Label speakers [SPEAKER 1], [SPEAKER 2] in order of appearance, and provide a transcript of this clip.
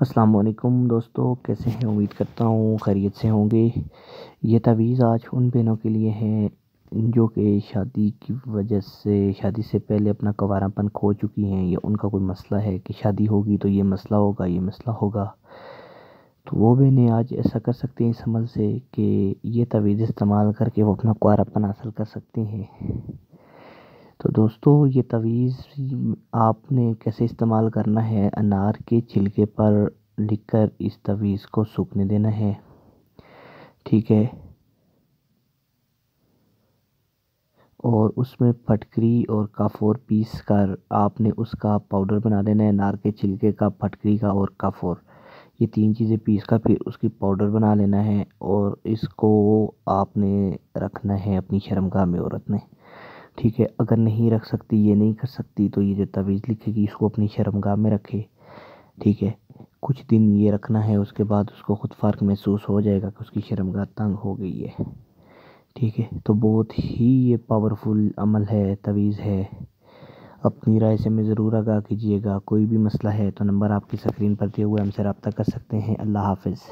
[SPEAKER 1] अस्सलाम वालेकुम दोस्तों कैसे हैं उम्मीद करता हूँ खैरियत से होंगे ये तवीज़ आज उन बहनों के लिए हैं जो कि शादी की वजह से शादी से पहले अपना कवारापन खो चुकी हैं या उनका कोई मसला है कि शादी होगी तो ये मसला होगा ये मसला होगा तो वो बहनें आज ऐसा कर सकती हैं इस अमल से कि ये तवीज़ इस्तेमाल करके वो अपना कुरापन हासिल कर सकती हैं तो दोस्तों ये तवीज़ आपने कैसे इस्तेमाल करना है अनार के छिलके पर लिखकर इस तवीज़ को सूखने देना है ठीक है और उसमें फटकरी और काफोर पीस कर आपने उसका पाउडर बना लेना है अनार के छिलके का फटकरी का और काफोर ये तीन चीज़ें पीस का फिर उसकी पाउडर बना लेना है और इसको आपने रखना है अपनी शर्मगाह में औरत में ठीक है अगर नहीं रख सकती ये नहीं कर सकती तो ये जो तवीज़ लिखेगी इसको अपनी शर्मगाह में रखे ठीक है कुछ दिन ये रखना है उसके बाद उसको ख़ुद फ़र्क महसूस हो जाएगा कि उसकी शर्मगा तंग हो गई है ठीक है तो बहुत ही ये पावरफुल अमल है तवीज़ है अपनी राय से हमें ज़रूर आगाह कीजिएगा कोई भी मसला है तो नंबर आपकी स्क्रीन पर दिए हुए हमसे रबता कर सकते हैं अल्लाह हाफिज़